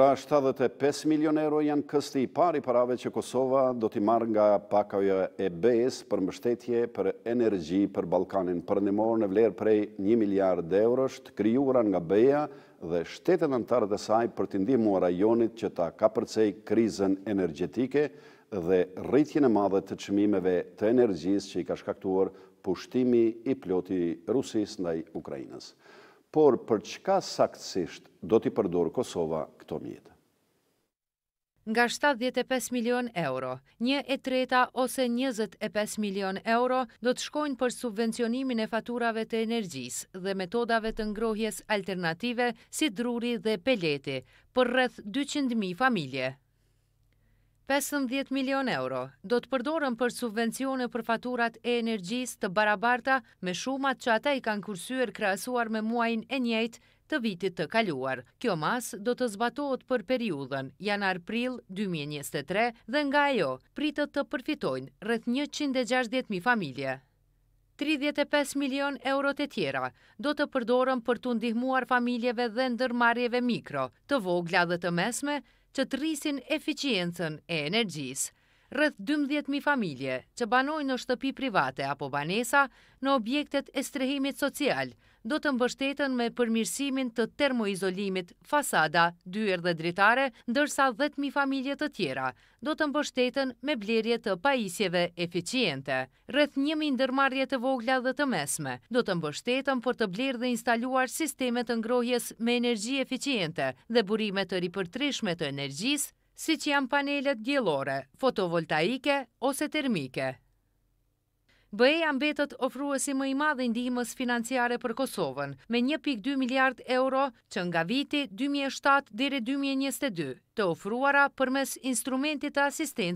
Pra 75 milion euro janë kësti i pari parave që Kosova do t'i marrë nga pakave jo e BES për mështetje, për energji, për Balkanin, për në morë në vlerë prej 1 miliard euro shtë kryura nga BEA dhe shtetet antarë dhe saj për t'indimua rajonit që ta ka përcej krizën energetike dhe rritjene madhe të qëmimeve të energjis që i ka shkaktuar pushtimi i ploti Rusis ndaj Ukrajinës por për çka saktësisht do t'i përdor Kosova këto mjetë? Nga 75 milion euro, një e treta ose 25 milion euro do të shkojnë për subvencionimin e faturave të energjis dhe metodave të ngrohjes alternative si druri dhe peleti për rrëth 200.000 familje, 15 milion euro do të përdorën për subvencione për faturat e energjis të barabarta me shumat që ata i kanë kursyër krasuar me muajnë e njejtë të vitit të kaluar. Kjo mas do të zbatohet për periudhen janar pril 2023 dhe nga jo pritët të përfitojnë rrëth 160.000 familje. 35 milion eurot e tjera do të përdorën për të ndihmuar familjeve dhe ndërmarjeve mikro, të vogla dhe të mesme, që të rrisin eficiencën e energjisë rrëth 12.000 familje që banojnë në shtëpi private apo banesa në objektet e strehimit social, do të mbështetën me përmirësimin të termoizolimit, fasada, dyër dhe dritare, ndërsa 10.000 familje të tjera, do të mbështetën me blerje të paisjeve eficiente. Rëth 1.000 ndërmarje të vogla dhe të mesme, do të mbështetën për të blerë dhe instaluar sistemet të ngrohjes me energji eficiente dhe burimet të ripërtrishme të energjisë si që janë panelet djelore, fotovoltaike ose termike. Bëheja mbetët ofruesi më i madhe ndihmës financiare për Kosovën, me 1.2 miliard euro që nga viti 2007-2022 të ofruara për mes instrumentit të asistencë